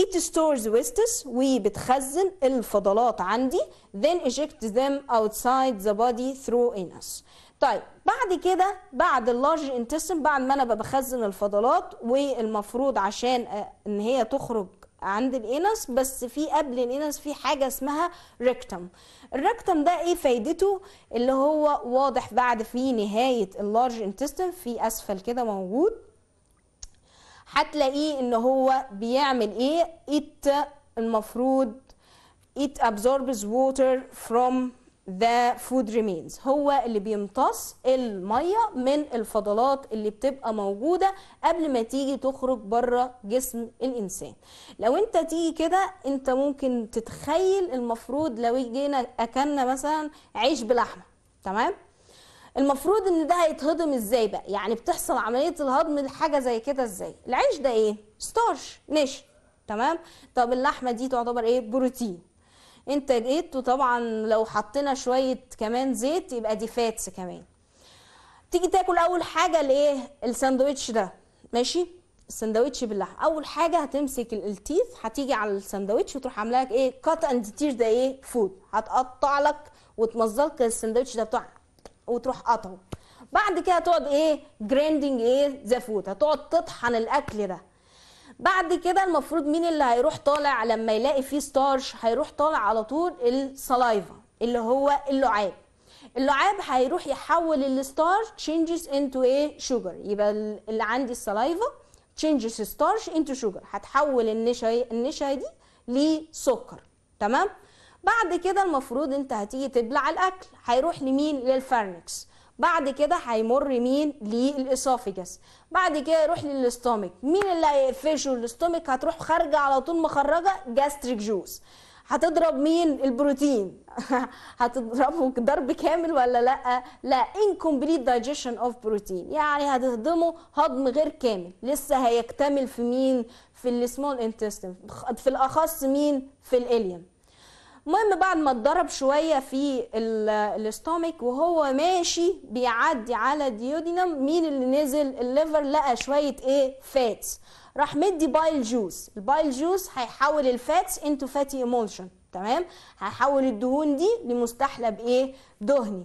[SPEAKER 1] it stores wastes وبتخزن الفضلات عندي then eject them outside the body through anus طيب بعد كده بعد اللارج انتستين بعد ما انا بخزن الفضلات والمفروض عشان آه، ان هي تخرج عند الانس بس في قبل الانس في حاجه اسمها ريكتم الريكتم ده ايه فايدته اللي هو واضح بعد في نهايه اللارج انتستين في اسفل كده موجود هتلاقيه ان هو بيعمل ايه ات المفروض ات absorbs water from ذا فود ريمينز هو اللي بيمتص الميه من الفضلات اللي بتبقى موجوده قبل ما تيجي تخرج بره جسم الانسان لو انت تيجي كده انت ممكن تتخيل المفروض لو جينا اكلنا مثلا عيش بلحمه تمام المفروض ان ده هيتهضم ازاي بقى يعني بتحصل عمليه الهضم لحاجه زي كده ازاي العيش ده ايه ستارش نشا تمام طب اللحمه دي تعتبر ايه بروتين انت جيت وطبعا لو حطينا شويه كمان زيت يبقى دي فاتس كمان تيجي تاكل اول حاجه الايه الساندوتش ده ماشي الساندوتش باللحم اول حاجه هتمسك التيث هتيجي على الساندوتش وتروح عاملها لك ايه كات اند تير ده ايه فود هتقطع لك وتمزلك الساندوتش ده بتاع وتروح قطعه بعد كده هتقعد ايه جراندنج ايه ذا فود هتقعد تطحن الاكل ده بعد كده المفروض مين اللي هيروح طالع لما يلاقي فيه ستارش هيروح طالع على طول السلايفا اللي هو اللعاب اللعاب هيروح يحول الستارش changes into ايه sugar يبقى اللي عندي السلايفا changes starch into sugar هتحول النشا النشا دي لسكر تمام بعد كده المفروض انت هتيجي تبلع الاكل هيروح لمين للفارنكس بعد كده هيمر مين للاسوفجس بعد كده يروح للاستومك مين اللي هيقفشه الاستومك هتروح خارجه على طول مخرجه جاستريك جوس هتضرب مين البروتين هتضربه ضرب كامل ولا لا لا incomplete digestion of protein يعني هتهضمه هضم غير كامل لسه هيكتمل في مين في السمول انتستين في الاخص مين في الاليم المهم بعد ما اتضرب شويه في الاستومك وهو ماشي بيعدي على ديودينم مين اللي نزل الليفر لقى شويه ايه فاتس راح مدي بايل جوس البايل جوس هيحول الفاتس انتو فاتي ايموشن تمام هيحول الدهون دي لمستحلب ايه دهني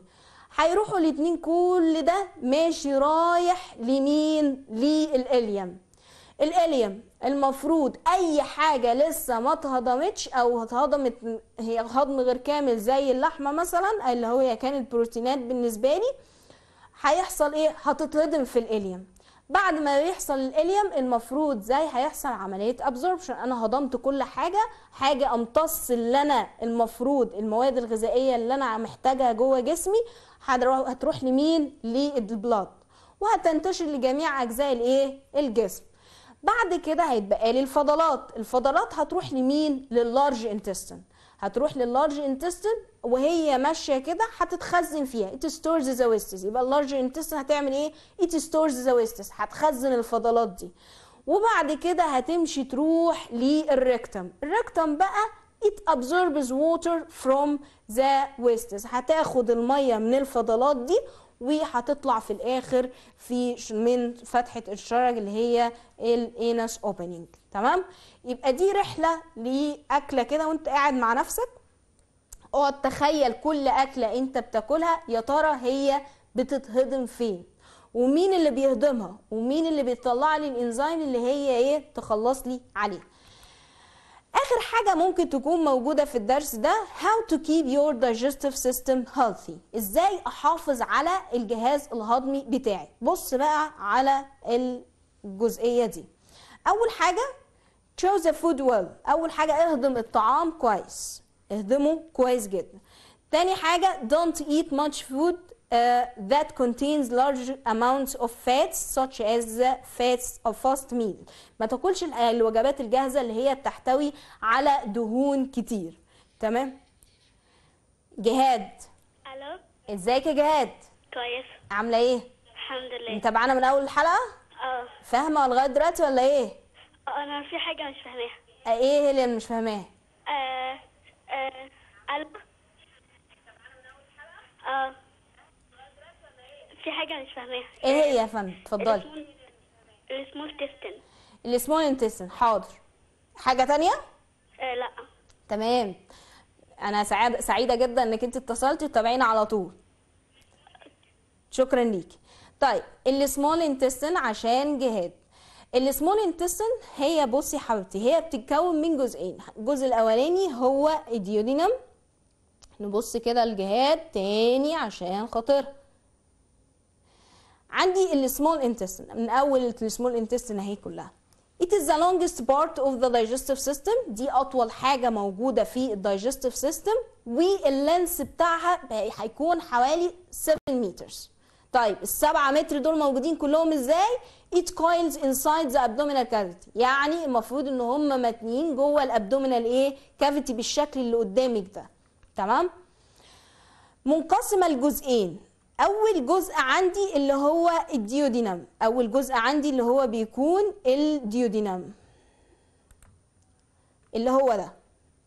[SPEAKER 1] هيروحوا الاتنين كل ده ماشي رايح لمين للاليم الاليم المفروض اي حاجه لسه ما اتهضمتش او اتهضمت هي هضم غير كامل زي اللحمه مثلا اللي هو كانت البروتينات بالنسبه لي هيحصل ايه هتتهضم في الاليم بعد ما يحصل الاليم المفروض زي هيحصل عمليه ابزوربشن انا هضمت كل حاجه حاجه امتص اللي انا المفروض المواد الغذائيه اللي انا محتاجها جوه جسمي هتروح لمين للبلاد وهتنتشر لجميع اجزاء الايه الجسم بعد كده هيتبقى لي الفضلات الفضلات هتروح لمين لللارج انتستين هتروح لللارج انتستين وهي ماشيه كده هتتخزن فيها ات ستورز ذا ويستس يبقى اللارج انتستين هتعمل ايه ات ستورز ذا ويستس هتخزن الفضلات دي وبعد كده هتمشي تروح للريكتم الريكتم بقى it absorbs water from the wastes هتاخد الميه من الفضلات دي وهتطلع في الاخر في من فتحه الشرج اللي هي الانس اوبننج تمام يبقى دي رحله لاكله كده وانت قاعد مع نفسك اقعد تخيل كل اكله انت بتاكلها يا ترى هي بتتهضم فين ومين اللي بيهضمها ومين اللي بيطلع لي الانزيم اللي هي ايه تخلص لي عليه اخر حاجه ممكن تكون موجوده في الدرس ده how to keep your digestive system healthy ازاي احافظ على الجهاز الهضمي بتاعي بص بقى على الجزئيه دي اول حاجه choose a food well اول حاجه اهضم الطعام كويس اهضمه كويس جدا تاني حاجه don't eat much food uh, that contains large amounts of fats such as uh, fats of fast meal ما تاكلش الوجبات الجاهزه اللي هي بتحتوي على دهون كتير تمام جهاد الو ازيك يا جهاد كويس عامله ايه الحمد لله متابعانا من اول الحلقه اه فاهمه لغايه دلوقتي ولا ايه اه انا في حاجه مش فاهماها آه، ايه اللي مش فاهماها آه آه الو اه في حاجه مش فاهماها ايه هي يا فندم اتفضلي السمول تيستن السمول انتستن حاضر حاجه تانية آه لا تمام انا سعاده سعيده جدا انك انت اتصلتي وتابعينا على طول شكرا ليكي طيب السمول انتستن عشان جهاد السمول انتستن هي بصي حبيبتي هي بتتكون من جزئين الجزء الاولاني هو الديودينم نبص كده الجهاد تاني عشان خاطرها عندي السمول انتستن من اول السمول انتستن اهي كلها It is the longest part of the digestive system دي أطول حاجة موجودة في الدايجستيف سيستم واللينس بتاعها هيكون حوالي 7 متر طيب ال7 متر دول موجودين كلهم ازاي؟ It coils inside the abdominal cavity يعني المفروض ان هم متنيين جوه الابدومينال ايه؟ كافيتي بالشكل اللي قدامك ده تمام؟ منقسمة لجزئين اول جزء عندي اللي هو الديودينام اول جزء عندي اللي هو بيكون الديودينام اللي هو ده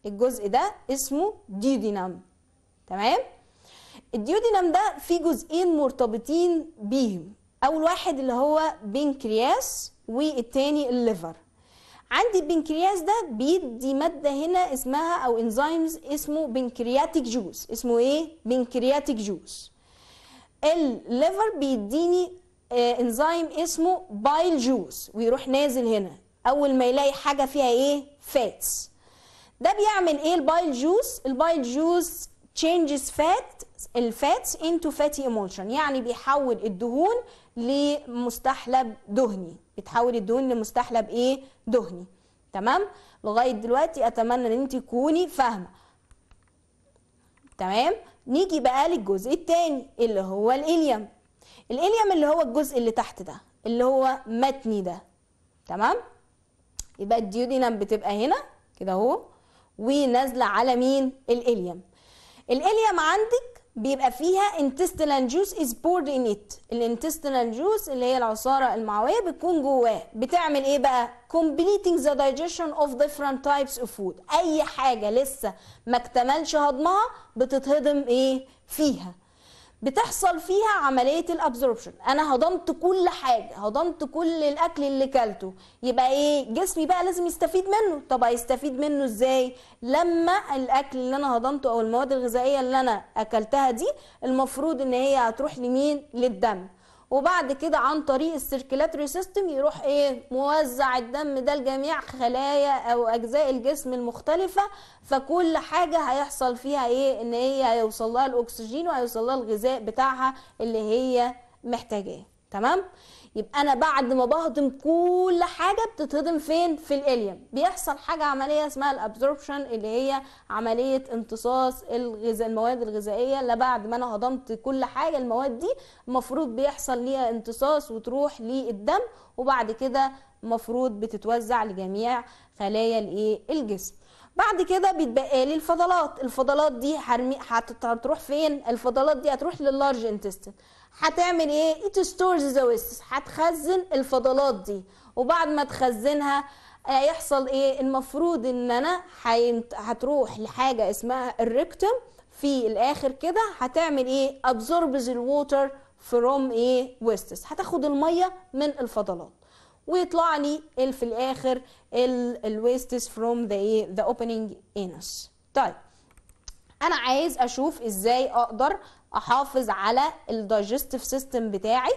[SPEAKER 1] الجزء ده اسمه ديودينام تمام الديودينام ده فيه جزئين مرتبطين بيهم اول واحد اللي هو بنكرياس والتاني الليفر عندي البنكرياس ده بيدي ماده هنا اسمها او انزيمز اسمه بنكرياتيك جوز اسمه ايه بنكرياتيك جوز الليفر بيديني انزيم آه، اسمه بايل جوز ويروح نازل هنا اول ما يلاقي حاجه فيها ايه فاتس ده بيعمل ايه البايل جوز البايل جوز changes fat الفاتس into fatty emulsion يعني بيحول الدهون لمستحلب دهني بتحول الدهون لمستحلب ايه دهني تمام لغايه دلوقتي اتمنى ان انت تكوني فاهمه تمام نيجي بقى للجزء الثاني اللي هو الإليم الإليم اللي هو الجزء اللي تحت ده اللي هو متني ده تمام يبقى الديودينم بتبقى هنا كده اهو ونازله على مين الإليم الإليم عندك بيبقى فيها intestinal juice is poured in it الانتستينال جوس اللي هي العصارة المعوية بتكون جواه بتعمل ايه بقى completing the digestion of different types of food اي حاجة لسه ما اكتملش هضمها بتتهضم ايه فيها بتحصل فيها عمليه الابزوربشن انا هضمت كل حاجه هضمت كل الاكل اللي كلته يبقى ايه جسمي بقى لازم يستفيد منه طب هيستفيد منه ازاي لما الاكل اللي انا هضمته او المواد الغذائيه اللي انا اكلتها دي المفروض ان هي هتروح لمين للدم وبعد كده عن طريق السيركيلاتري سيستم يروح ايه موزع الدم ده لجميع خلايا او اجزاء الجسم المختلفه فكل حاجه هيحصل فيها ايه ان هي هيوصل لها الاكسجين وهيوصل لها الغذاء بتاعها اللي هي محتاجاه تمام يبقى انا بعد ما بهضم كل حاجه بتتهضم فين في الاليم بيحصل حاجه عمليه اسمها الابزوربشن اللي هي عمليه امتصاص الغذاء المواد الغذائيه اللي بعد ما انا هضمت كل حاجه المواد دي المفروض بيحصل ليها امتصاص وتروح للدم وبعد كده المفروض بتتوزع لجميع خلايا الايه الجسم بعد كده بيتبقى لي الفضلات الفضلات دي هتروح فين الفضلات دي هتروح لللارج انتستين هتعمل ايه ايتو ستورز ذا ويست هتخزن الفضلات دي وبعد ما تخزنها هيحصل آه، ايه المفروض ان انا حينت... هتروح لحاجه اسمها الريكتم في الاخر كده هتعمل ايه absorbs الووتر فروم ايه ويستس هتاخد الميه من الفضلات ويطلع لي في الاخر الويستس فروم ذا ايه ذا اوبننج انس طيب انا عايز اشوف ازاي اقدر احافظ على الدايجستيف سيستم بتاعي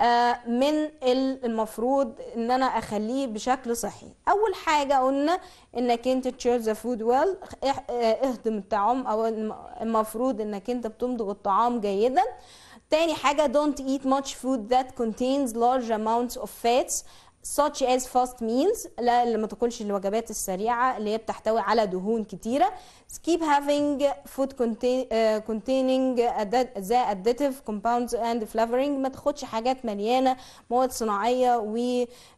[SPEAKER 1] آه، من المفروض ان انا اخليه بشكل صحي اول حاجه قلنا انك انت تشير ذا فود ويل آه، اهضم الطعام او المفروض انك انت بتمضغ الطعام جيدا تاني حاجه don't eat much food that contains large amounts of fats such as fast meals لا اللي ما تاكلش الوجبات السريعه اللي هي بتحتوي على دهون كتيره keep having food آه، containing the additive compounds and flavoring ما تاخدش حاجات مليانه مواد صناعيه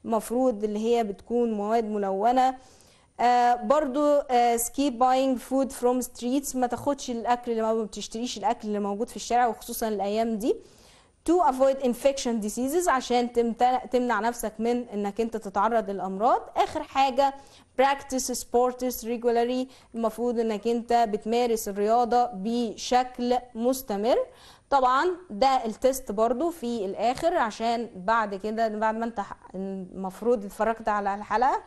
[SPEAKER 1] ومفروض اللي هي بتكون مواد ملونه آه برضو آه سكيب باينج فود فروم ستريتس ما تاخدش الاكل اللي ما بتشتريش الاكل اللي موجود في الشارع وخصوصا الايام دي to avoid infection diseases عشان تمنع نفسك من انك انت تتعرض للامراض اخر حاجه practice sports regularly المفروض انك انت بتمارس الرياضه بشكل مستمر طبعا ده التست برضو في الاخر عشان بعد كده بعد ما انت المفروض اتفرجت على الحلقه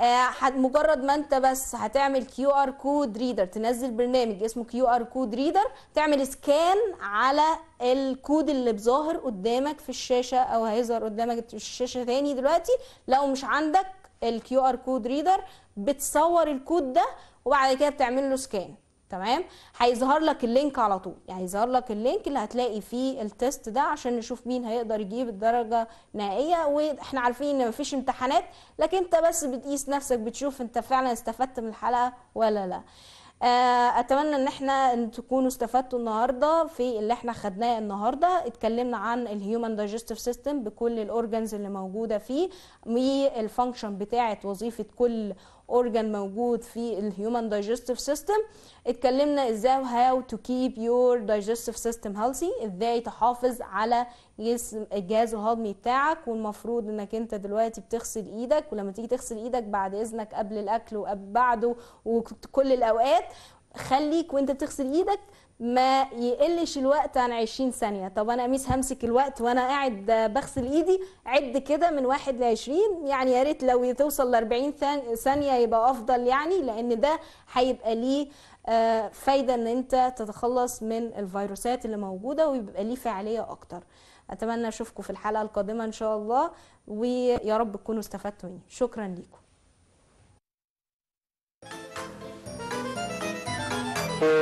[SPEAKER 1] آه، مجرد ما انت بس هتعمل كيو ار كود ريدر تنزل برنامج اسمه كيو ار كود ريدر تعمل سكان على الكود اللي بظاهر قدامك في الشاشه او هيظهر قدامك في الشاشه تاني دلوقتي لو مش عندك الكيو ار كود ريدر بتصور الكود ده وبعد كده بتعمل له سكان تمام هيظهر لك اللينك على طول يعني هيظهر لك اللينك اللي هتلاقي فيه التيست ده عشان نشوف مين هيقدر يجيب الدرجه النهائيه واحنا عارفين ان مفيش امتحانات لكن انت بس بتقيس نفسك بتشوف انت فعلا استفدت من الحلقه ولا لا آه، اتمنى ان احنا ان تكونوا استفدتوا النهارده في اللي احنا خدناه النهارده اتكلمنا عن الهيومن دايجستيف سيستم بكل الاورجنز اللي موجوده فيه والفانكشن بتاعه وظيفه كل اورجان موجود في الهيومن دايجستيف سيستم اتكلمنا ازاي هاو تو كيب يور دايجستيف سيستم هيلثي ازاي تحافظ على جسم الجهاز الهضمي بتاعك والمفروض انك انت دلوقتي بتغسل ايدك ولما تيجي تغسل ايدك بعد اذنك قبل الاكل وبعده وكل الاوقات خليك وانت بتغسل ايدك ما يقلش الوقت عن 20 ثانية طب أنا أميس همسك الوقت وأنا قاعد بغسل إيدي عد كده من 1 ل 20 يعني يا ريت لو توصل ل 40 ثانية يبقى أفضل يعني لأن ده هيبقى ليه آه، فايدة أن أنت تتخلص من الفيروسات اللي موجودة ويبقى ليه فعالية أكتر أتمنى أشوفكم في الحلقة القادمة إن شاء الله ويا رب تكونوا استفدتوا مني شكرا لكم